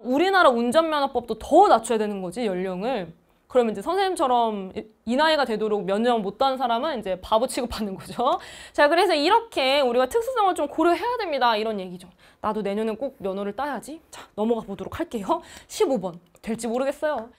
우리나라 운전면허법도 더 낮춰야 되는 거지 연령을 그러면 이제 선생님처럼 이 나이가 되도록 면허 못 따는 사람은 이제 바보 취급받는 거죠. 자, 그래서 이렇게 우리가 특수성을 좀 고려해야 됩니다. 이런 얘기죠. 나도 내년엔 꼭 면허를 따야지. 자, 넘어가 보도록 할게요. 15번. 될지 모르겠어요.